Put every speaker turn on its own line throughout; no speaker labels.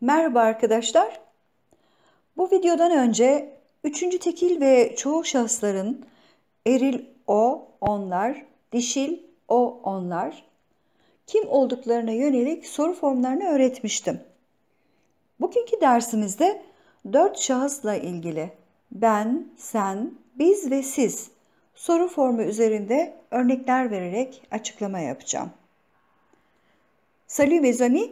Merhaba arkadaşlar. Bu videodan önce üçüncü tekil ve çoğu şahısların eril o onlar, dişil o onlar kim olduklarına yönelik soru formlarını öğretmiştim. Bugünkü dersimizde dört şahısla ilgili ben, sen, biz ve siz soru formu üzerinde örnekler vererek açıklama yapacağım. Salut mes amis,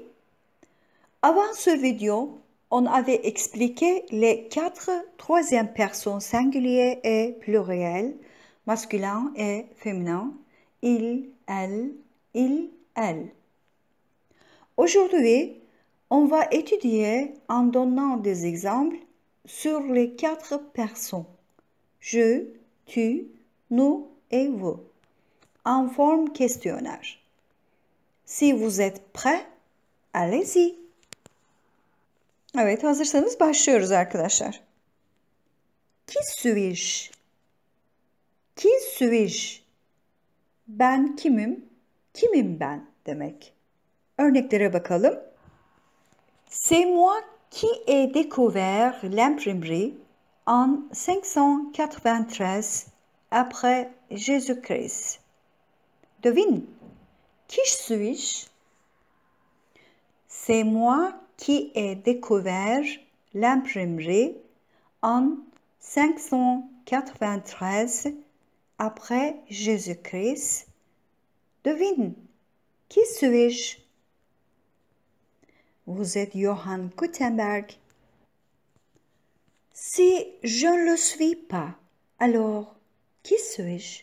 Avant ce vidéo, on avait expliqué les quatre troisième personnes singulier et pluriels, masculin et féminin, il, elle, il, elle. Aujourd'hui, on va étudier en donnant des exemples sur les quatre personnes, je, tu, nous et vous, en forme questionnage. Si vous êtes prêts, allez-y. Evet hazırsanız başlıyoruz arkadaşlar. Ki süviş. Ki süviş. Ben kimim? Kimim ben demek. Örneklere bakalım. C'est moi qui ai découvert l'imprimerie en 593 après Jésus-Christ. Devine, qui suis-je C'est moi qui est découvert l'imprimerie en 593 après Jésus-Christ. Devine, qui suis-je Vous êtes Johann Gutenberg. Si je ne le suis pas, alors qui suis-je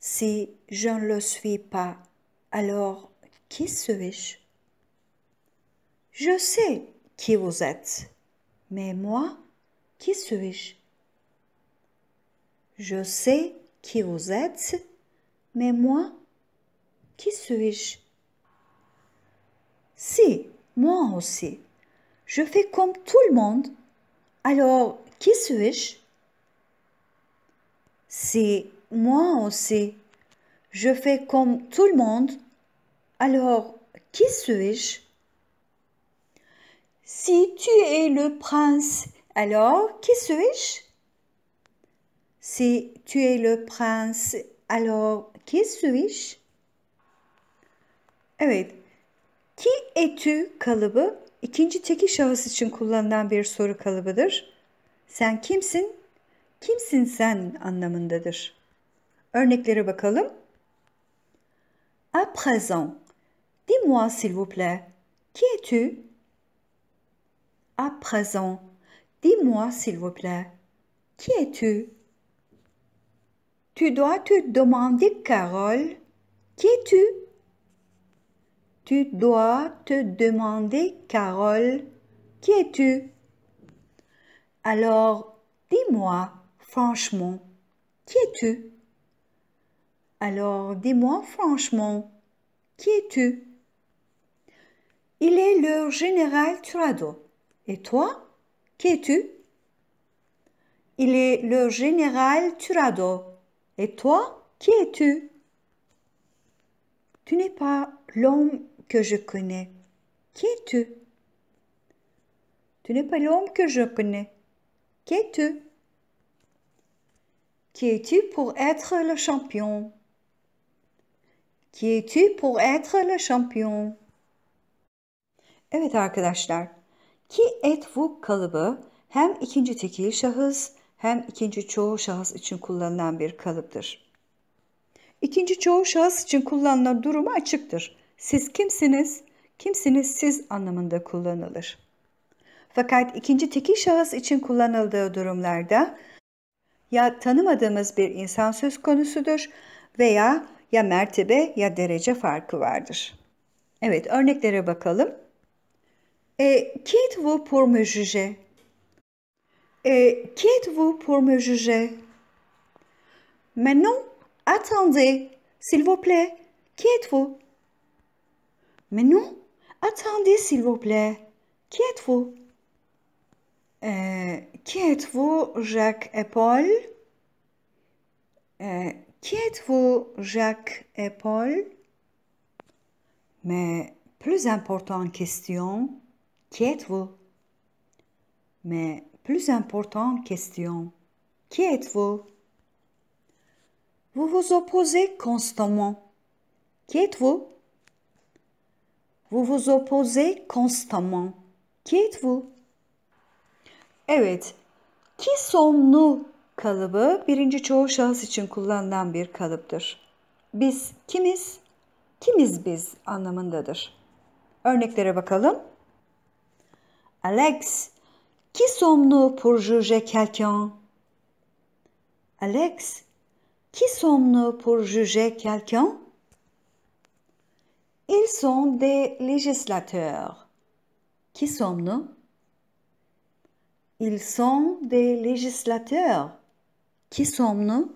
Si je ne le suis pas, alors qui suis-je je sais qui vous êtes, mais moi, qui suis-je Je sais qui vous êtes, mais moi, qui suis-je Si, moi aussi, je fais comme tout le monde, alors qui suis-je Si, moi aussi, je fais comme tout le monde, alors qui suis-je Si tu es le prince, alors qui suis-je Si tu es le prince, alors qui suis-je Evet, ki tu kalıbı ikinci tekil şahıs için kullanılan bir soru kalıbıdır. Sen kimsin? Kimsin sen anlamındadır. Örneklere bakalım. À présent, dis-moi s'il vous plaît, qui es-tu? À présent, dis-moi, s'il vous plaît, qui es-tu Tu dois te demander, Carole, qui es-tu Tu dois te demander, Carole, qui es-tu Alors, dis-moi, franchement, qui es-tu Alors, dis-moi, franchement, qui es-tu Il est le général trado et toi, qui es-tu Il est le général Turado. Et toi, qui es-tu Tu n'es pas l'homme que je connais. Qui es-tu Tu, n'es pas l'homme que je connais. Qui es-tu Qui es-tu pour être le champion Qui es-tu pour être le champion Evet arkadaşlar, Ki etvuk kalıbı hem ikinci tekil şahıs hem ikinci çoğu şahıs için kullanılan bir kalıptır. İkinci çoğu şahıs için kullanılan durumu açıktır. Siz kimsiniz, kimsiniz siz anlamında kullanılır. Fakat ikinci tekil şahıs için kullanıldığı durumlarda ya tanımadığımız bir insan söz konusudur veya ya mertebe ya derece farkı vardır. Evet örneklere bakalım. Et qui êtes-vous pour me juger Et qui êtes-vous pour me juger Mais non, attendez, s'il vous plaît, qui êtes-vous Mais non, attendez, s'il vous plaît, qui êtes-vous euh, Qui êtes-vous, Jacques et Paul euh, Qui êtes-vous, Jacques et Paul Mais plus importante question, Qui êtes-vous Mais plus importante question, qui êtes-vous Vous vous opposez constamment. Qui êtes-vous Vous vous opposez constamment. Qui êtes-vous Evet, ki somlu kalıbı birinci çoğu şahıs için kullanılan bir kalıptır. Biz kimiz? Kimiz biz anlamındadır. Örneklere bakalım. Alex, qui sommes-nous pour juger quelqu'un Alex, qui sommes-nous pour juger quelqu'un Ils sont des législateurs. Qui sommes-nous Ils sont des législateurs. Qui sommes-nous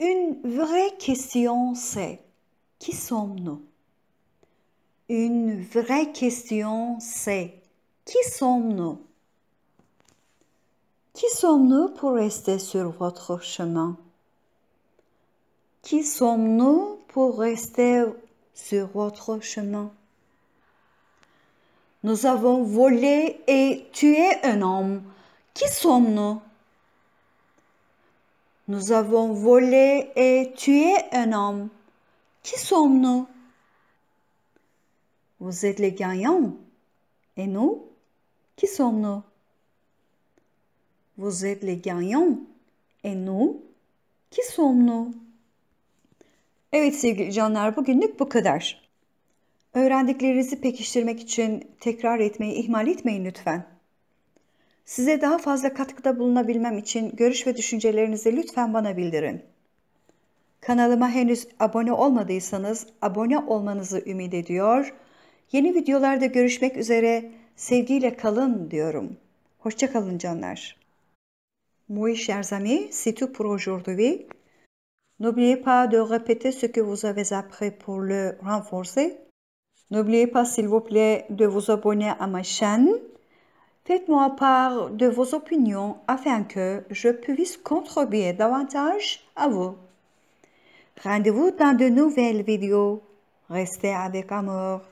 Une vraie question c'est qui sommes-nous une vraie question, c'est qui sommes-nous Qui sommes-nous pour rester sur votre chemin Qui sommes-nous pour rester sur votre chemin Nous avons volé et tué un homme. Qui sommes-nous Nous avons volé et tué un homme. Qui sommes-nous Vous êtes les gagnants. Et nous Qui sommes-nous Vous êtes les gagnants. Et nous Qui sommes-nous Evet sevgili canlar bugünlük bu kadar. Öğrendiklerinizi pekiştirmek için tekrar etmeyi ihmal etmeyin lütfen. Size daha fazla katkıda bulunabilmem için görüş ve düşüncelerinizi lütfen bana bildirin. Kanalıma henüz abone olmadıysanız abone olmanızı ümit ediyor Yeni videolarda görüşmek üzere. Sevgiyle kalın diyorum. canlar. chers amis, c'est tout pour aujourd'hui. N'oubliez pas de répéter ce que vous avez appris pour le renforcer. N'oubliez pas, s'il vous plaît, de vous abonner à ma chaîne. Faites-moi part de vos opinions afin que je puisse contribuer davantage à vous. Rendez-vous dans de nouvelles vidéos. Restez avec amour.